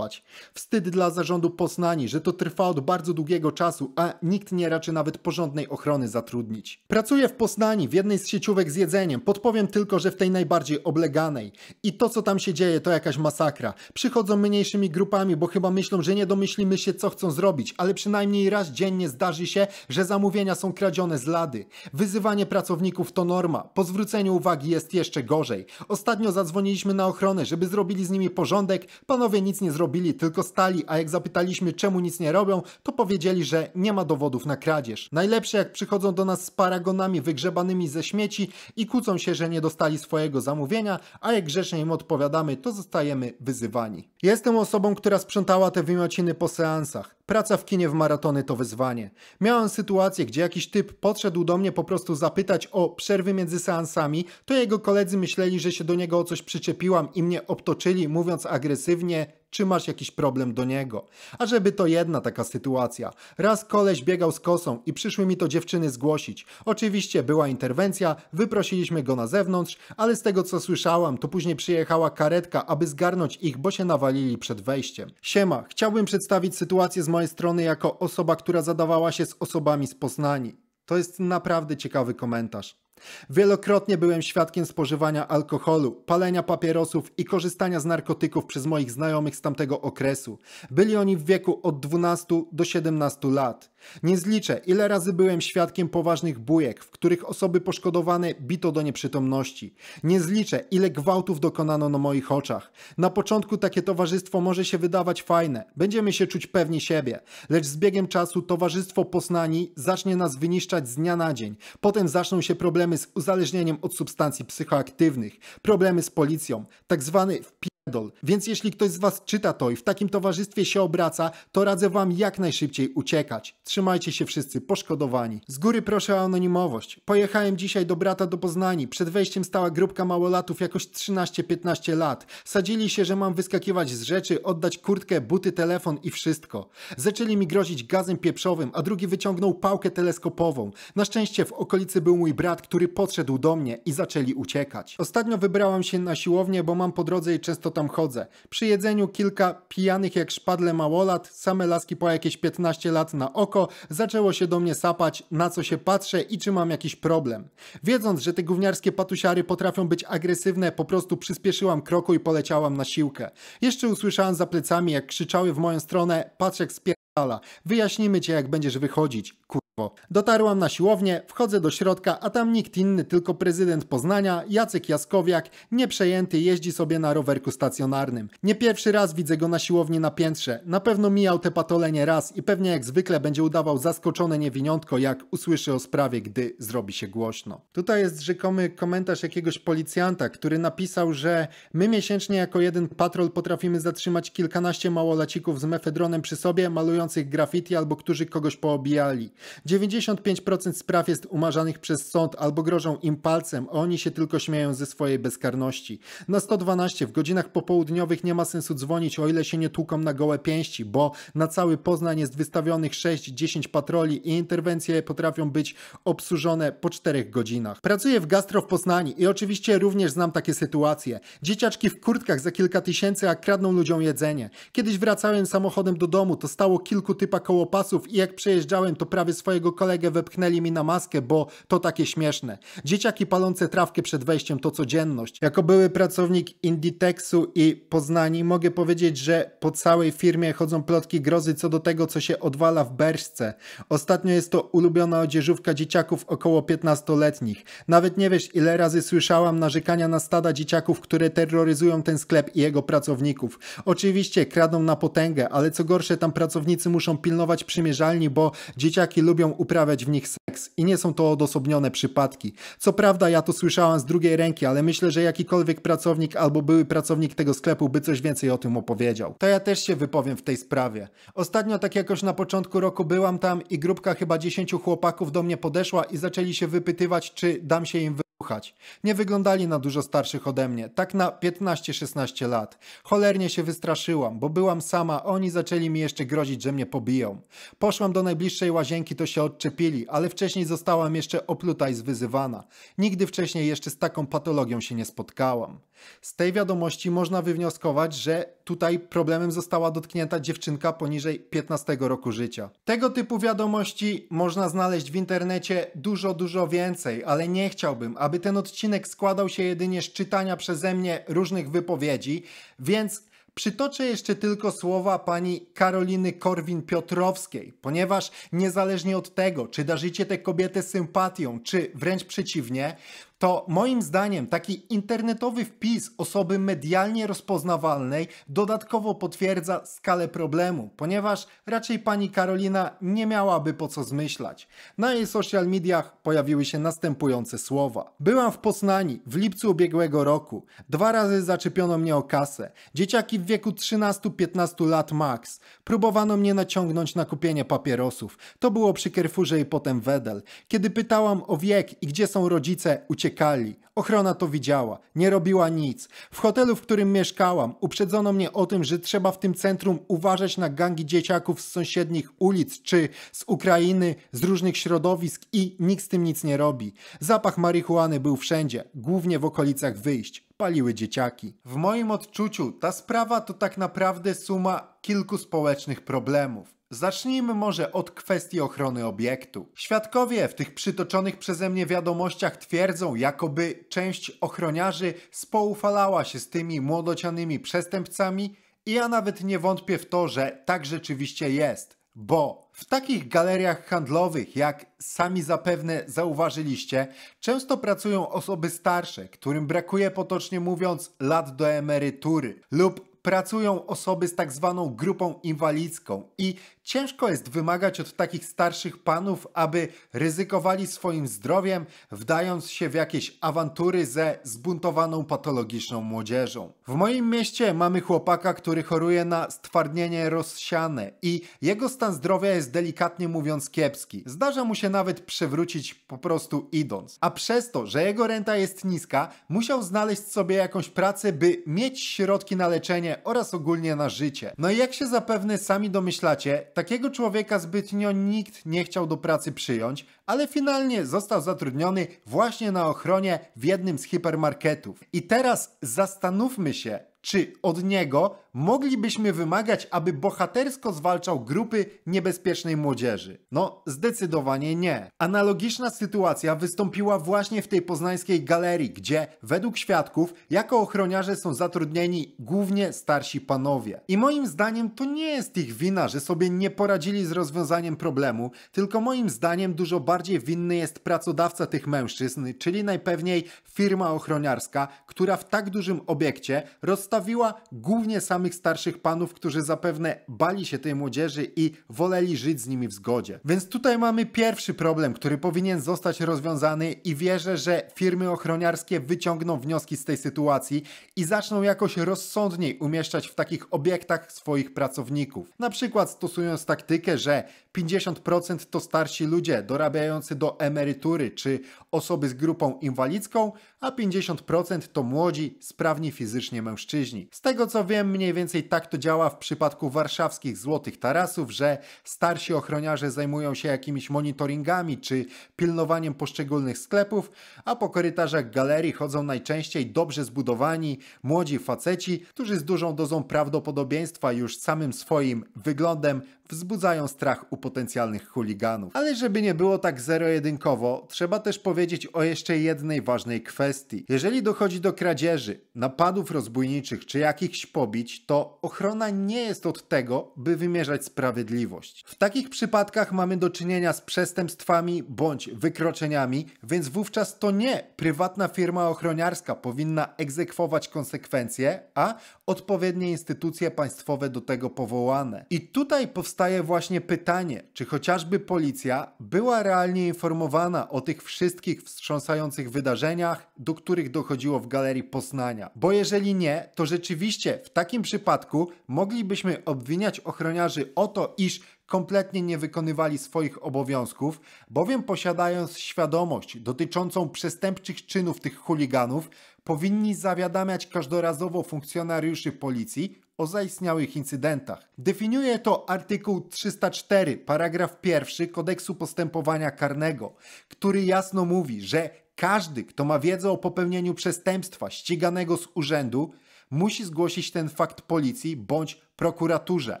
Wstyd dla zarządu Poznani, że to trwa od bardzo długiego czasu, a nikt nie raczy nawet porządnej ochrony zatrudnić. Pracuję w Poznani, w jednej z sieciówek z jedzeniem, podpowiem tylko, że w tej najbardziej obleganej. I to, co tam się dzieje, to jakaś masakra. Przychodzą mniejszymi grupami, bo chyba myślą, że nie domyślimy się, co chcą zrobić, ale przynajmniej raz dziennie zdarzy się, że zamówienia są kradzione z lady. Wyzywanie pracowników to norma, po zwróceniu uwagi jest jeszcze gorzej. Ostatnio zadzwoniliśmy na ochronę, żeby zrobili z nimi porządek, panowie nic nie zrobili zrobili, tylko stali, a jak zapytaliśmy czemu nic nie robią, to powiedzieli, że nie ma dowodów na kradzież. Najlepsze jak przychodzą do nas z paragonami wygrzebanymi ze śmieci i kłócą się, że nie dostali swojego zamówienia, a jak grzecznie im odpowiadamy, to zostajemy wyzywani. Jestem osobą, która sprzątała te wymiociny po seansach. Praca w kinie w maratony to wyzwanie. Miałem sytuację, gdzie jakiś typ podszedł do mnie po prostu zapytać o przerwy między seansami, to jego koledzy myśleli, że się do niego o coś przyczepiłam i mnie obtoczyli, mówiąc agresywnie, czy masz jakiś problem do niego. A żeby to jedna taka sytuacja. Raz koleś biegał z kosą i przyszły mi to dziewczyny zgłosić. Oczywiście była interwencja, wyprosiliśmy go na zewnątrz, ale z tego co słyszałam, to później przyjechała karetka, aby zgarnąć ich, bo się nawalili przed wejściem. Siema, chciałbym przedstawić sytuację z moją mojej strony jako osoba, która zadawała się z osobami z Poznani. To jest naprawdę ciekawy komentarz. Wielokrotnie byłem świadkiem spożywania alkoholu, palenia papierosów i korzystania z narkotyków przez moich znajomych z tamtego okresu. Byli oni w wieku od 12 do 17 lat. Nie zliczę, ile razy byłem świadkiem poważnych bujek, w których osoby poszkodowane bito do nieprzytomności. Nie zliczę, ile gwałtów dokonano na moich oczach. Na początku takie towarzystwo może się wydawać fajne, będziemy się czuć pewni siebie, lecz z biegiem czasu towarzystwo Poznani zacznie nas wyniszczać z dnia na dzień. Potem zaczną się problemy problemy z uzależnieniem od substancji psychoaktywnych, problemy z policją, tak zwany pierdol. Więc jeśli ktoś z Was czyta to i w takim towarzystwie się obraca, to radzę Wam jak najszybciej uciekać. Trzymajcie się wszyscy, poszkodowani. Z góry proszę o anonimowość. Pojechałem dzisiaj do brata do Poznani. Przed wejściem stała grupka małolatów jakoś 13-15 lat. Sadzili się, że mam wyskakiwać z rzeczy, oddać kurtkę, buty, telefon i wszystko. Zaczęli mi grozić gazem pieprzowym, a drugi wyciągnął pałkę teleskopową. Na szczęście w okolicy był mój brat, który podszedł do mnie i zaczęli uciekać. Ostatnio wybrałam się na siłownię, bo mam po drodze i często tam chodzę. Przy jedzeniu kilka pijanych jak szpadle małolat, same laski po jakieś 15 lat na oko, zaczęło się do mnie sapać, na co się patrzę i czy mam jakiś problem. Wiedząc, że te gówniarskie patusiary potrafią być agresywne, po prostu przyspieszyłam kroku i poleciałam na siłkę. Jeszcze usłyszałam za plecami, jak krzyczały w moją stronę, patrz jak spierdala, wyjaśnimy cię jak będziesz wychodzić, kur... Dotarłam na siłownię, wchodzę do środka, a tam nikt inny, tylko prezydent Poznania, Jacek Jaskowiak, nieprzejęty, jeździ sobie na rowerku stacjonarnym. Nie pierwszy raz widzę go na siłowni na piętrze. Na pewno mijał te patolenie raz i pewnie jak zwykle będzie udawał zaskoczone niewiniątko, jak usłyszy o sprawie, gdy zrobi się głośno. Tutaj jest rzekomy komentarz jakiegoś policjanta, który napisał, że my miesięcznie jako jeden patrol potrafimy zatrzymać kilkanaście małolacików z mefedronem przy sobie, malujących graffiti albo którzy kogoś poobijali. 95% spraw jest umarzanych przez sąd albo grożą im palcem, a oni się tylko śmieją ze swojej bezkarności. Na 112 w godzinach popołudniowych nie ma sensu dzwonić, o ile się nie tłuką na gołe pięści, bo na cały Poznań jest wystawionych 6-10 patroli i interwencje potrafią być obsłużone po 4 godzinach. Pracuję w gastro w Poznaniu i oczywiście również znam takie sytuacje. Dzieciaczki w kurtkach za kilka tysięcy, a kradną ludziom jedzenie. Kiedyś wracałem samochodem do domu, to stało kilku typa kołopasów i jak przejeżdżałem, to prawie swoje jego kolegę wepchnęli mi na maskę, bo to takie śmieszne. Dzieciaki palące trawkę przed wejściem to codzienność. Jako były pracownik Inditexu i Poznani mogę powiedzieć, że po całej firmie chodzą plotki grozy co do tego, co się odwala w Berszce. Ostatnio jest to ulubiona odzieżówka dzieciaków około 15-letnich. Nawet nie wiesz, ile razy słyszałam narzekania na stada dzieciaków, które terroryzują ten sklep i jego pracowników. Oczywiście kradną na potęgę, ale co gorsze, tam pracownicy muszą pilnować przymierzalni, bo dzieciaki lubią lubią uprawiać w nich seks i nie są to odosobnione przypadki. Co prawda ja to słyszałam z drugiej ręki, ale myślę, że jakikolwiek pracownik albo były pracownik tego sklepu by coś więcej o tym opowiedział. To ja też się wypowiem w tej sprawie. Ostatnio tak jakoś na początku roku byłam tam i grupka chyba 10 chłopaków do mnie podeszła i zaczęli się wypytywać, czy dam się im wy słuchać. Nie wyglądali na dużo starszych ode mnie, tak na 15-16 lat. Cholernie się wystraszyłam, bo byłam sama, oni zaczęli mi jeszcze grozić, że mnie pobiją. Poszłam do najbliższej łazienki, to się odczepili, ale wcześniej zostałam jeszcze opluta i zwyzywana. Nigdy wcześniej jeszcze z taką patologią się nie spotkałam. Z tej wiadomości można wywnioskować, że tutaj problemem została dotknięta dziewczynka poniżej 15 roku życia. Tego typu wiadomości można znaleźć w internecie dużo, dużo więcej, ale nie chciałbym, aby ten odcinek składał się jedynie z czytania przeze mnie różnych wypowiedzi, więc Przytoczę jeszcze tylko słowa pani Karoliny Korwin-Piotrowskiej, ponieważ niezależnie od tego, czy darzycie tę kobietę sympatią, czy wręcz przeciwnie, to moim zdaniem taki internetowy wpis osoby medialnie rozpoznawalnej dodatkowo potwierdza skalę problemu, ponieważ raczej pani Karolina nie miałaby po co zmyślać. Na jej social mediach pojawiły się następujące słowa. Byłam w Poznani w lipcu ubiegłego roku. Dwa razy zaczepiono mnie o kasę. Dzieciaki w wieku 13-15 lat max. Próbowano mnie naciągnąć na kupienie papierosów. To było przy Kerfurze i potem Wedel. Kiedy pytałam o wiek i gdzie są rodzice, uciekłam uciekali. Ochrona to widziała, nie robiła nic. W hotelu, w którym mieszkałam, uprzedzono mnie o tym, że trzeba w tym centrum uważać na gangi dzieciaków z sąsiednich ulic czy z Ukrainy, z różnych środowisk i nikt z tym nic nie robi. Zapach marihuany był wszędzie, głównie w okolicach wyjść. Paliły dzieciaki. W moim odczuciu ta sprawa to tak naprawdę suma kilku społecznych problemów. Zacznijmy może od kwestii ochrony obiektu. Świadkowie w tych przytoczonych przeze mnie wiadomościach twierdzą, jakoby część ochroniarzy spoufalała się z tymi młodocianymi przestępcami i ja nawet nie wątpię w to, że tak rzeczywiście jest, bo w takich galeriach handlowych, jak sami zapewne zauważyliście, często pracują osoby starsze, którym brakuje potocznie mówiąc lat do emerytury lub pracują osoby z tak zwaną grupą inwalidzką i Ciężko jest wymagać od takich starszych panów, aby ryzykowali swoim zdrowiem, wdając się w jakieś awantury ze zbuntowaną patologiczną młodzieżą. W moim mieście mamy chłopaka, który choruje na stwardnienie rozsiane i jego stan zdrowia jest delikatnie mówiąc kiepski. Zdarza mu się nawet przewrócić po prostu idąc. A przez to, że jego renta jest niska, musiał znaleźć sobie jakąś pracę, by mieć środki na leczenie oraz ogólnie na życie. No i jak się zapewne sami domyślacie, takiego człowieka zbytnio nikt nie chciał do pracy przyjąć, ale finalnie został zatrudniony właśnie na ochronie w jednym z hipermarketów. I teraz zastanówmy się, czy od niego moglibyśmy wymagać, aby bohatersko zwalczał grupy niebezpiecznej młodzieży? No, zdecydowanie nie. Analogiczna sytuacja wystąpiła właśnie w tej poznańskiej galerii, gdzie według świadków jako ochroniarze są zatrudnieni głównie starsi panowie. I moim zdaniem to nie jest ich wina, że sobie nie poradzili z rozwiązaniem problemu, tylko moim zdaniem dużo bardziej winny jest pracodawca tych mężczyzn, czyli najpewniej firma ochroniarska, która w tak dużym obiekcie rozstawiła głównie sam samych starszych panów, którzy zapewne bali się tej młodzieży i woleli żyć z nimi w zgodzie. Więc tutaj mamy pierwszy problem, który powinien zostać rozwiązany i wierzę, że firmy ochroniarskie wyciągną wnioski z tej sytuacji i zaczną jakoś rozsądniej umieszczać w takich obiektach swoich pracowników. Na przykład stosując taktykę, że 50% to starsi ludzie dorabiający do emerytury czy osoby z grupą inwalidzką, a 50% to młodzi, sprawni fizycznie mężczyźni. Z tego co wiem, mniej więcej tak to działa w przypadku warszawskich złotych tarasów, że starsi ochroniarze zajmują się jakimiś monitoringami czy pilnowaniem poszczególnych sklepów, a po korytarzach galerii chodzą najczęściej dobrze zbudowani, młodzi faceci, którzy z dużą dozą prawdopodobieństwa już samym swoim wyglądem wzbudzają strach u potencjalnych chuliganów. Ale żeby nie było tak zero-jedynkowo, trzeba też powiedzieć o jeszcze jednej ważnej kwestii. Jeżeli dochodzi do kradzieży, napadów rozbójniczych czy jakichś pobić, to ochrona nie jest od tego, by wymierzać sprawiedliwość. W takich przypadkach mamy do czynienia z przestępstwami bądź wykroczeniami, więc wówczas to nie prywatna firma ochroniarska powinna egzekwować konsekwencje, a odpowiednie instytucje państwowe do tego powołane. I tutaj powstaje właśnie pytanie, Pytanie, czy chociażby policja była realnie informowana o tych wszystkich wstrząsających wydarzeniach, do których dochodziło w Galerii Poznania? Bo jeżeli nie, to rzeczywiście w takim przypadku moglibyśmy obwiniać ochroniarzy o to, iż kompletnie nie wykonywali swoich obowiązków, bowiem posiadając świadomość dotyczącą przestępczych czynów tych chuliganów, powinni zawiadamiać każdorazowo funkcjonariuszy policji o zaistniałych incydentach. Definiuje to artykuł 304, paragraf 1 kodeksu postępowania karnego, który jasno mówi, że każdy, kto ma wiedzę o popełnieniu przestępstwa ściganego z urzędu, musi zgłosić ten fakt policji bądź prokuraturze.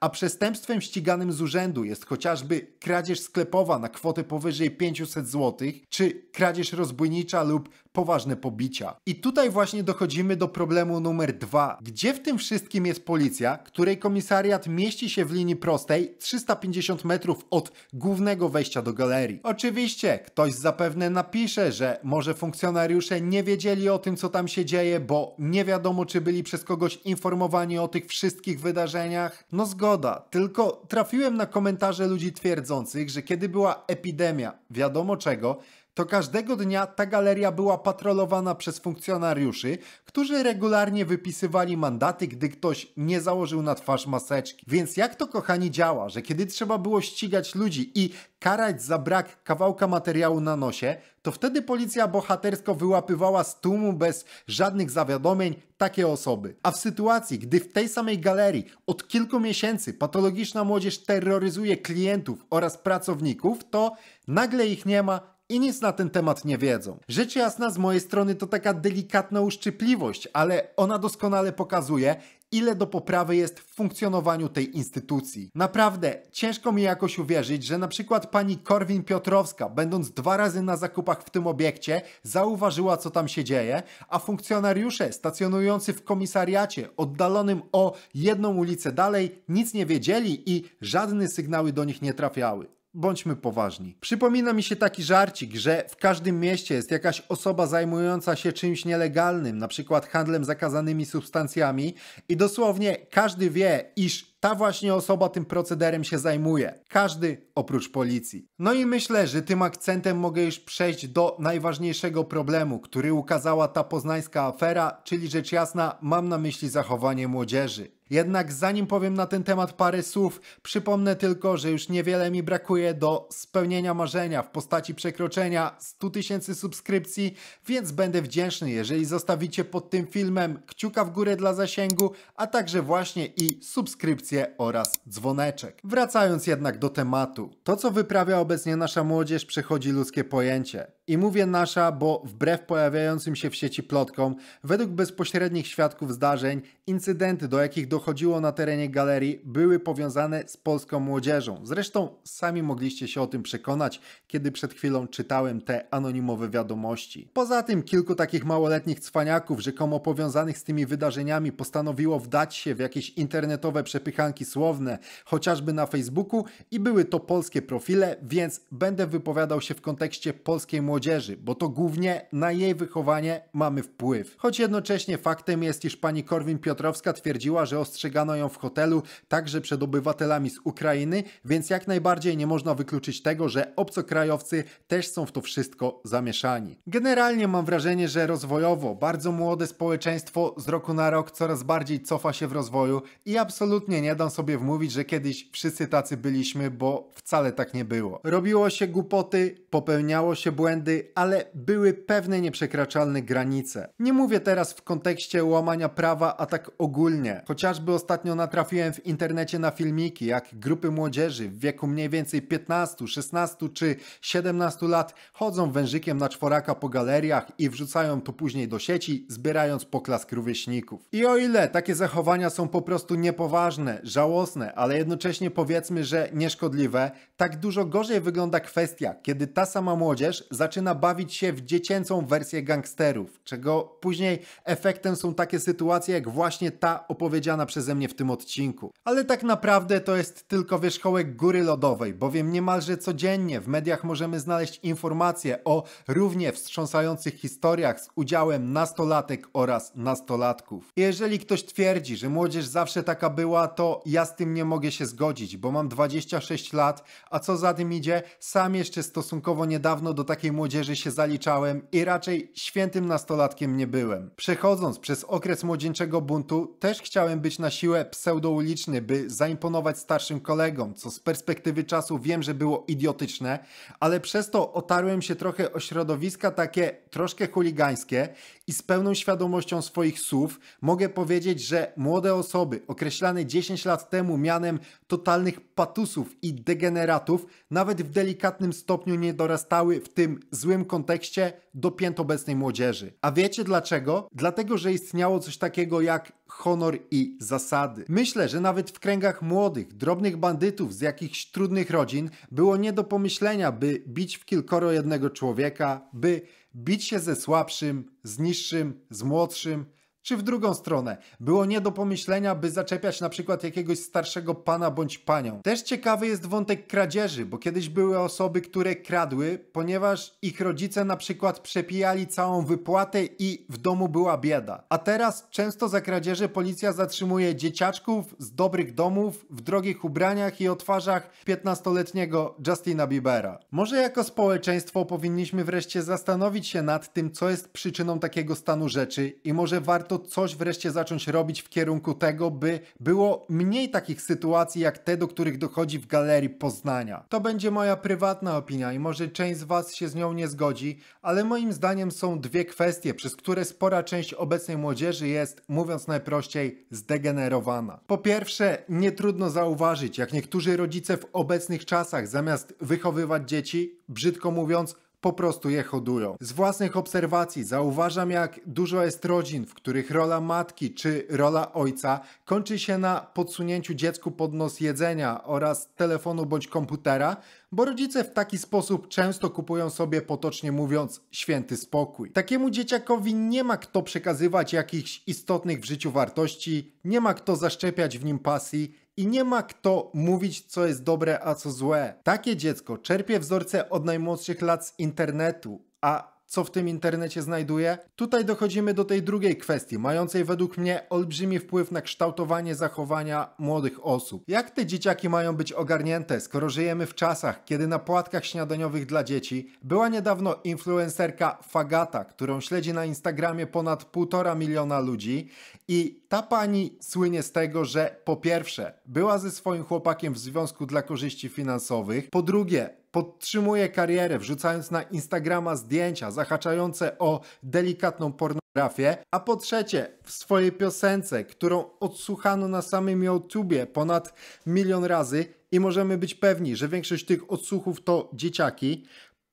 A przestępstwem ściganym z urzędu jest chociażby kradzież sklepowa na kwotę powyżej 500 zł, czy kradzież rozbójnicza lub poważne pobicia. I tutaj właśnie dochodzimy do problemu numer dwa. Gdzie w tym wszystkim jest policja, której komisariat mieści się w linii prostej 350 metrów od głównego wejścia do galerii? Oczywiście, ktoś zapewne napisze, że może funkcjonariusze nie wiedzieli o tym, co tam się dzieje, bo nie wiadomo, czy byli przez kogoś informowani o tych wszystkich wydarzeniach. No zgoda, tylko trafiłem na komentarze ludzi twierdzących, że kiedy była epidemia, wiadomo czego, to każdego dnia ta galeria była patrolowana przez funkcjonariuszy, którzy regularnie wypisywali mandaty, gdy ktoś nie założył na twarz maseczki. Więc jak to kochani działa, że kiedy trzeba było ścigać ludzi i karać za brak kawałka materiału na nosie, to wtedy policja bohatersko wyłapywała z tłumu bez żadnych zawiadomień takie osoby. A w sytuacji, gdy w tej samej galerii od kilku miesięcy patologiczna młodzież terroryzuje klientów oraz pracowników, to nagle ich nie ma, i nic na ten temat nie wiedzą. Rzecz jasna z mojej strony to taka delikatna uszczypliwość, ale ona doskonale pokazuje, ile do poprawy jest w funkcjonowaniu tej instytucji. Naprawdę, ciężko mi jakoś uwierzyć, że na przykład pani Korwin Piotrowska, będąc dwa razy na zakupach w tym obiekcie, zauważyła co tam się dzieje, a funkcjonariusze stacjonujący w komisariacie oddalonym o jedną ulicę dalej nic nie wiedzieli i żadne sygnały do nich nie trafiały bądźmy poważni. Przypomina mi się taki żarcik, że w każdym mieście jest jakaś osoba zajmująca się czymś nielegalnym, na przykład handlem zakazanymi substancjami i dosłownie każdy wie, iż ta właśnie osoba tym procederem się zajmuje. Każdy oprócz policji. No i myślę, że tym akcentem mogę już przejść do najważniejszego problemu, który ukazała ta poznańska afera, czyli rzecz jasna mam na myśli zachowanie młodzieży. Jednak zanim powiem na ten temat parę słów, przypomnę tylko, że już niewiele mi brakuje do spełnienia marzenia w postaci przekroczenia 100 tysięcy subskrypcji, więc będę wdzięczny, jeżeli zostawicie pod tym filmem kciuka w górę dla zasięgu, a także właśnie i subskrypcji oraz dzwoneczek. Wracając jednak do tematu. To, co wyprawia obecnie nasza młodzież, przechodzi ludzkie pojęcie. I mówię nasza, bo wbrew pojawiającym się w sieci plotkom, według bezpośrednich świadków zdarzeń, incydenty, do jakich dochodziło na terenie galerii, były powiązane z polską młodzieżą. Zresztą sami mogliście się o tym przekonać, kiedy przed chwilą czytałem te anonimowe wiadomości. Poza tym kilku takich małoletnich cwaniaków, rzekomo powiązanych z tymi wydarzeniami, postanowiło wdać się w jakieś internetowe przepychanie słowne, chociażby na Facebooku i były to polskie profile, więc będę wypowiadał się w kontekście polskiej młodzieży, bo to głównie na jej wychowanie mamy wpływ. Choć jednocześnie faktem jest, iż pani Korwin-Piotrowska twierdziła, że ostrzegano ją w hotelu także przed obywatelami z Ukrainy, więc jak najbardziej nie można wykluczyć tego, że obcokrajowcy też są w to wszystko zamieszani. Generalnie mam wrażenie, że rozwojowo bardzo młode społeczeństwo z roku na rok coraz bardziej cofa się w rozwoju i absolutnie nie nie dam sobie wmówić, że kiedyś wszyscy tacy byliśmy, bo wcale tak nie było. Robiło się głupoty, popełniało się błędy, ale były pewne nieprzekraczalne granice. Nie mówię teraz w kontekście łamania prawa, a tak ogólnie. Chociażby ostatnio natrafiłem w internecie na filmiki, jak grupy młodzieży w wieku mniej więcej 15, 16 czy 17 lat chodzą wężykiem na czworaka po galeriach i wrzucają to później do sieci, zbierając poklask rówieśników. I o ile takie zachowania są po prostu niepoważne, żałosne, ale jednocześnie powiedzmy, że nieszkodliwe, tak dużo gorzej wygląda kwestia, kiedy ta sama młodzież zaczyna bawić się w dziecięcą wersję gangsterów, czego później efektem są takie sytuacje jak właśnie ta opowiedziana przeze mnie w tym odcinku. Ale tak naprawdę to jest tylko wierzchołek góry lodowej, bowiem niemalże codziennie w mediach możemy znaleźć informacje o równie wstrząsających historiach z udziałem nastolatek oraz nastolatków. I jeżeli ktoś twierdzi, że młodzież zawsze taka była, to to ja z tym nie mogę się zgodzić, bo mam 26 lat, a co za tym idzie, sam jeszcze stosunkowo niedawno do takiej młodzieży się zaliczałem i raczej świętym nastolatkiem nie byłem. Przechodząc przez okres młodzieńczego buntu, też chciałem być na siłę pseudouliczny, by zaimponować starszym kolegom, co z perspektywy czasu wiem, że było idiotyczne, ale przez to otarłem się trochę o środowiska takie troszkę chuligańskie i z pełną świadomością swoich słów mogę powiedzieć, że młode osoby określane 10 10 lat temu mianem totalnych patusów i degeneratów, nawet w delikatnym stopniu nie dorastały w tym złym kontekście do pięt obecnej młodzieży. A wiecie dlaczego? Dlatego, że istniało coś takiego jak honor i zasady. Myślę, że nawet w kręgach młodych, drobnych bandytów z jakichś trudnych rodzin było nie do pomyślenia, by bić w kilkoro jednego człowieka, by bić się ze słabszym, z niższym, z młodszym, czy w drugą stronę. Było nie do pomyślenia, by zaczepiać na przykład jakiegoś starszego pana bądź panią. Też ciekawy jest wątek kradzieży, bo kiedyś były osoby, które kradły, ponieważ ich rodzice na przykład przepijali całą wypłatę i w domu była bieda. A teraz często za kradzieże policja zatrzymuje dzieciaczków z dobrych domów w drogich ubraniach i o twarzach 15-letniego Justina Biebera. Może jako społeczeństwo powinniśmy wreszcie zastanowić się nad tym, co jest przyczyną takiego stanu rzeczy i może warto warto coś wreszcie zacząć robić w kierunku tego, by było mniej takich sytuacji jak te, do których dochodzi w galerii Poznania. To będzie moja prywatna opinia i może część z Was się z nią nie zgodzi, ale moim zdaniem są dwie kwestie, przez które spora część obecnej młodzieży jest, mówiąc najprościej, zdegenerowana. Po pierwsze, nie trudno zauważyć, jak niektórzy rodzice w obecnych czasach zamiast wychowywać dzieci, brzydko mówiąc, po prostu je hodują. Z własnych obserwacji zauważam, jak dużo jest rodzin, w których rola matki czy rola ojca kończy się na podsunięciu dziecku pod nos jedzenia oraz telefonu bądź komputera, bo rodzice w taki sposób często kupują sobie potocznie mówiąc święty spokój. Takiemu dzieciakowi nie ma kto przekazywać jakichś istotnych w życiu wartości, nie ma kto zaszczepiać w nim pasji, i nie ma kto mówić, co jest dobre, a co złe. Takie dziecko czerpie wzorce od najmłodszych lat z internetu, a co w tym internecie znajduje? Tutaj dochodzimy do tej drugiej kwestii, mającej według mnie olbrzymi wpływ na kształtowanie zachowania młodych osób. Jak te dzieciaki mają być ogarnięte, skoro żyjemy w czasach, kiedy na płatkach śniadaniowych dla dzieci była niedawno influencerka Fagata, którą śledzi na Instagramie ponad półtora miliona ludzi i ta pani słynie z tego, że po pierwsze była ze swoim chłopakiem w związku dla korzyści finansowych, po drugie podtrzymuje karierę, wrzucając na Instagrama zdjęcia zahaczające o delikatną pornografię, a po trzecie w swojej piosence, którą odsłuchano na samym YouTubie ponad milion razy i możemy być pewni, że większość tych odsłuchów to dzieciaki,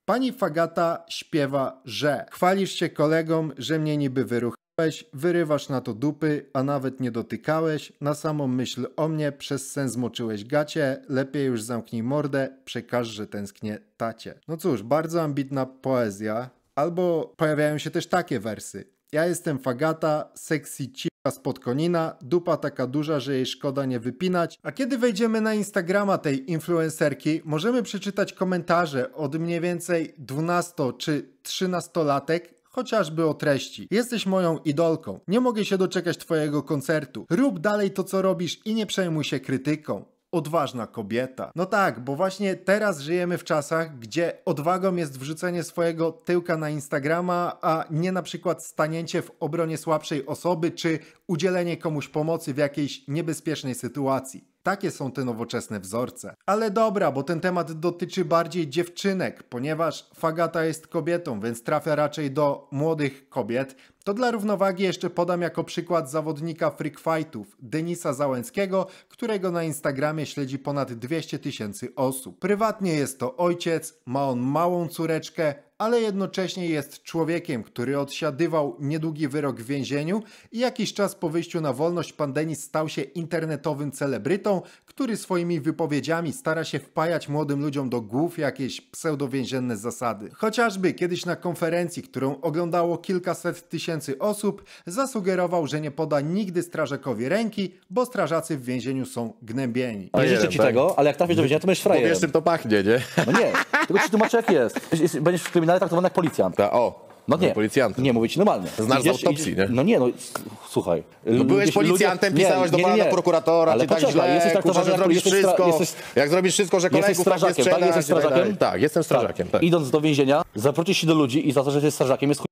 pani Fagata śpiewa, że chwalisz się kolegom, że mnie niby wyruch wyrywasz na to dupy, a nawet nie dotykałeś, na samą myśl o mnie przez sen zmoczyłeś gacie, lepiej już zamknij mordę, przekaż, że tęsknię tacie. No cóż, bardzo ambitna poezja, albo pojawiają się też takie wersy. Ja jestem fagata, sexy cipa spod konina, dupa taka duża, że jej szkoda nie wypinać. A kiedy wejdziemy na Instagrama tej influencerki, możemy przeczytać komentarze od mniej więcej 12 czy 13 latek chociażby o treści. Jesteś moją idolką. Nie mogę się doczekać Twojego koncertu. Rób dalej to, co robisz i nie przejmuj się krytyką odważna kobieta. No tak, bo właśnie teraz żyjemy w czasach, gdzie odwagą jest wrzucenie swojego tyłka na Instagrama, a nie na przykład stanięcie w obronie słabszej osoby czy udzielenie komuś pomocy w jakiejś niebezpiecznej sytuacji. Takie są te nowoczesne wzorce. Ale dobra, bo ten temat dotyczy bardziej dziewczynek, ponieważ Fagata jest kobietą, więc trafia raczej do młodych kobiet. To dla równowagi jeszcze podam jako przykład zawodnika freakfightów, Denisa Załęckiego, którego na Instagramie śledzi ponad 200 tysięcy osób. Prywatnie jest to ojciec, ma on małą córeczkę, ale jednocześnie jest człowiekiem, który odsiadywał niedługi wyrok w więzieniu i jakiś czas po wyjściu na wolność pandemii stał się internetowym celebrytą, który swoimi wypowiedziami stara się wpajać młodym ludziom do głów jakieś pseudowięzienne zasady. Chociażby kiedyś na konferencji, którą oglądało kilkaset tysięcy osób, zasugerował, że nie poda nigdy strażakowi ręki, bo strażacy w więzieniu są gnębieni. Nie życzę ci tego, ale jak trafisz do więzienia, to będziesz frajerem. Bo wiesz, to pachnie, nie? No nie, tylko ci tłumaczę jak jest. Będziesz w kryminale traktowany jak policjant. Ta, o. No nie, policjant. Nie, mówię ci normalnie. Znasz idziesz, z autopsji, idziesz, nie? No nie, no słuchaj. No byłeś policjantem, ludzie, pisałeś nie, do pana, prokuratora, ale ty tak poczekaj, tak źle, jesteś kurwa, że zrobisz jesteś wszystko, jesteś, jak zrobisz wszystko, że kolegów tak nie Tak, jesteś tak strażakiem? Tak, jestem tak. strażakiem. Tak. Idąc do więzienia, zaprosisz się do ludzi i za to, że jesteś strażakiem jest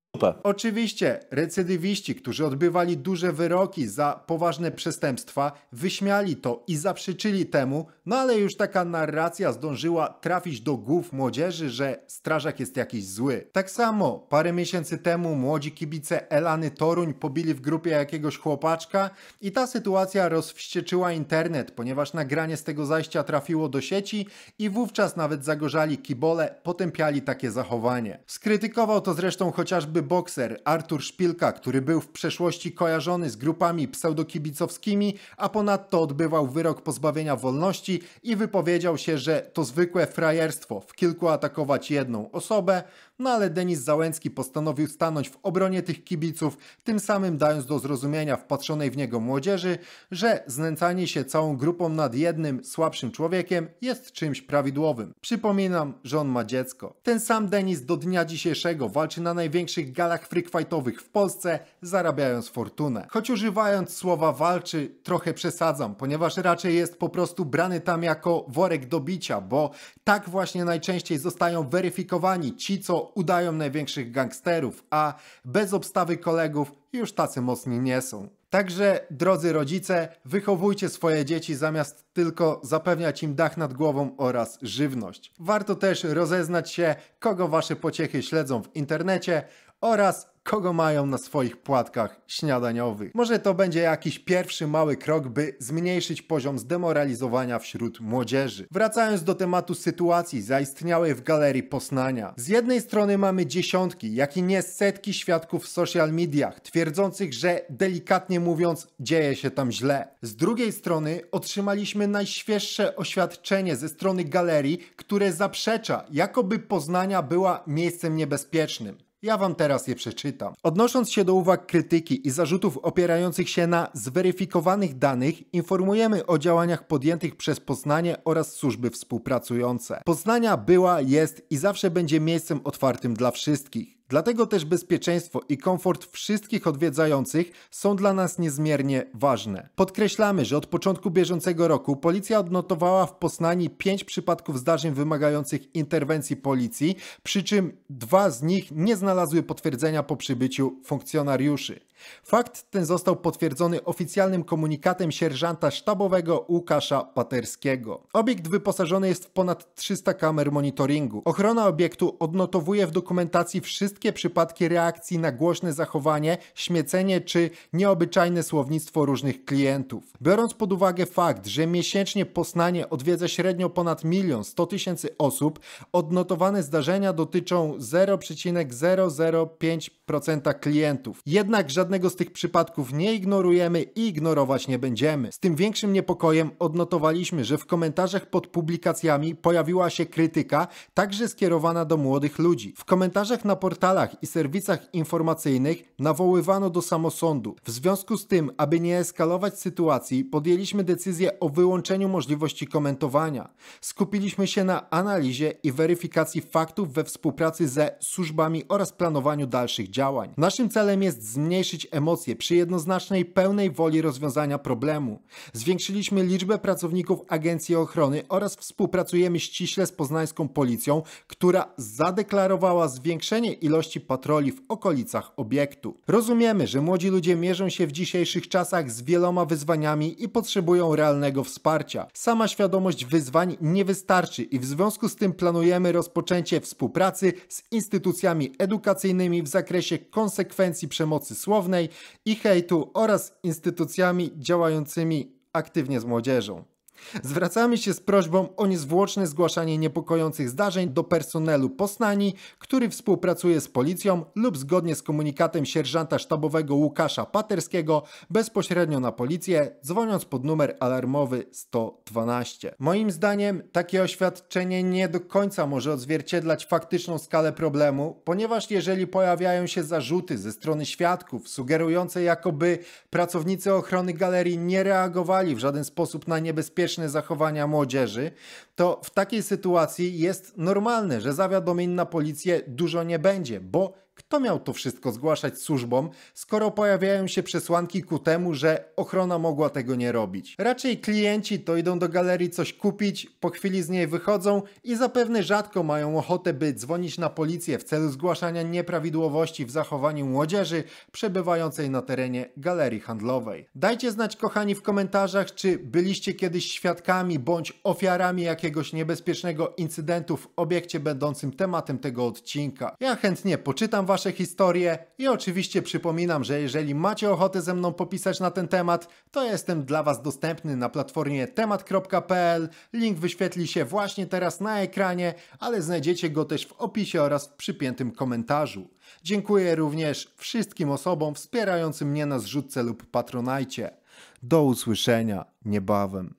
Oczywiście recydywiści, którzy odbywali duże wyroki za poważne przestępstwa, wyśmiali to i zaprzeczyli temu, no ale już taka narracja zdążyła trafić do głów młodzieży, że strażak jest jakiś zły. Tak samo parę miesięcy temu młodzi kibice Elany Toruń pobili w grupie jakiegoś chłopaczka i ta sytuacja rozwścieczyła internet, ponieważ nagranie z tego zajścia trafiło do sieci i wówczas nawet zagorzali kibole potępiali takie zachowanie. Skrytykował to zresztą chociażby bokser Artur Szpilka, który był w przeszłości kojarzony z grupami pseudokibicowskimi, a ponadto odbywał wyrok pozbawienia wolności i wypowiedział się, że to zwykłe frajerstwo w kilku atakować jedną osobę, no ale Denis Załęcki postanowił stanąć w obronie tych kibiców, tym samym dając do zrozumienia wpatrzonej w niego młodzieży, że znęcanie się całą grupą nad jednym słabszym człowiekiem jest czymś prawidłowym. Przypominam, że on ma dziecko. Ten sam Denis do dnia dzisiejszego walczy na największych galach freakfightowych w Polsce, zarabiając fortunę. Choć używając słowa walczy, trochę przesadzam, ponieważ raczej jest po prostu brany tam jako worek do bicia, bo tak właśnie najczęściej zostają weryfikowani ci, co udają największych gangsterów, a bez obstawy kolegów już tacy mocni nie są. Także, drodzy rodzice, wychowujcie swoje dzieci zamiast tylko zapewniać im dach nad głową oraz żywność. Warto też rozeznać się, kogo wasze pociechy śledzą w internecie, oraz kogo mają na swoich płatkach śniadaniowych. Może to będzie jakiś pierwszy mały krok, by zmniejszyć poziom zdemoralizowania wśród młodzieży. Wracając do tematu sytuacji zaistniałej w Galerii Poznania. Z jednej strony mamy dziesiątki, jak i nie setki świadków w social mediach, twierdzących, że delikatnie mówiąc dzieje się tam źle. Z drugiej strony otrzymaliśmy najświeższe oświadczenie ze strony galerii, które zaprzecza, jakoby Poznania była miejscem niebezpiecznym. Ja wam teraz je przeczytam. Odnosząc się do uwag krytyki i zarzutów opierających się na zweryfikowanych danych, informujemy o działaniach podjętych przez Poznanie oraz służby współpracujące. Poznania była, jest i zawsze będzie miejscem otwartym dla wszystkich. Dlatego też bezpieczeństwo i komfort wszystkich odwiedzających są dla nas niezmiernie ważne. Podkreślamy, że od początku bieżącego roku policja odnotowała w Poznaniu 5 przypadków zdarzeń wymagających interwencji policji, przy czym dwa z nich nie znalazły potwierdzenia po przybyciu funkcjonariuszy. Fakt ten został potwierdzony oficjalnym komunikatem sierżanta sztabowego Łukasza Paterskiego. Obiekt wyposażony jest w ponad 300 kamer monitoringu. Ochrona obiektu odnotowuje w dokumentacji wszystkie przypadki reakcji na głośne zachowanie, śmiecenie czy nieobyczajne słownictwo różnych klientów. Biorąc pod uwagę fakt, że miesięcznie posnanie odwiedza średnio ponad milion 100 tysięcy osób, odnotowane zdarzenia dotyczą 0,005% klientów. Jednak żaden żadnego z tych przypadków nie ignorujemy i ignorować nie będziemy. Z tym większym niepokojem odnotowaliśmy, że w komentarzach pod publikacjami pojawiła się krytyka, także skierowana do młodych ludzi. W komentarzach na portalach i serwisach informacyjnych nawoływano do samosądu. W związku z tym, aby nie eskalować sytuacji, podjęliśmy decyzję o wyłączeniu możliwości komentowania. Skupiliśmy się na analizie i weryfikacji faktów we współpracy ze służbami oraz planowaniu dalszych działań. Naszym celem jest zmniejszyć ograniczyć emocje przy jednoznacznej, pełnej woli rozwiązania problemu. Zwiększyliśmy liczbę pracowników Agencji Ochrony oraz współpracujemy ściśle z poznańską policją, która zadeklarowała zwiększenie ilości patroli w okolicach obiektu. Rozumiemy, że młodzi ludzie mierzą się w dzisiejszych czasach z wieloma wyzwaniami i potrzebują realnego wsparcia. Sama świadomość wyzwań nie wystarczy i w związku z tym planujemy rozpoczęcie współpracy z instytucjami edukacyjnymi w zakresie konsekwencji przemocy słownej i hejtu oraz instytucjami działającymi aktywnie z młodzieżą. Zwracamy się z prośbą o niezwłoczne zgłaszanie niepokojących zdarzeń do personelu Poznani, który współpracuje z policją lub zgodnie z komunikatem sierżanta sztabowego Łukasza Paterskiego bezpośrednio na policję, dzwoniąc pod numer alarmowy 112. Moim zdaniem takie oświadczenie nie do końca może odzwierciedlać faktyczną skalę problemu, ponieważ jeżeli pojawiają się zarzuty ze strony świadków sugerujące jakoby pracownicy ochrony galerii nie reagowali w żaden sposób na niebezpieczeństwo zachowania młodzieży, to w takiej sytuacji jest normalne, że zawiadomień na policję dużo nie będzie, bo kto miał to wszystko zgłaszać służbom, skoro pojawiają się przesłanki ku temu, że ochrona mogła tego nie robić? Raczej klienci to idą do galerii coś kupić, po chwili z niej wychodzą i zapewne rzadko mają ochotę, by dzwonić na policję w celu zgłaszania nieprawidłowości w zachowaniu młodzieży przebywającej na terenie galerii handlowej. Dajcie znać, kochani, w komentarzach, czy byliście kiedyś świadkami bądź ofiarami jakiegoś niebezpiecznego incydentu w obiekcie będącym tematem tego odcinka. Ja chętnie poczytam Wasze historie i oczywiście przypominam, że jeżeli macie ochotę ze mną popisać na ten temat, to jestem dla Was dostępny na platformie temat.pl. Link wyświetli się właśnie teraz na ekranie, ale znajdziecie go też w opisie oraz w przypiętym komentarzu. Dziękuję również wszystkim osobom wspierającym mnie na zrzutce lub patronajcie. Do usłyszenia niebawem.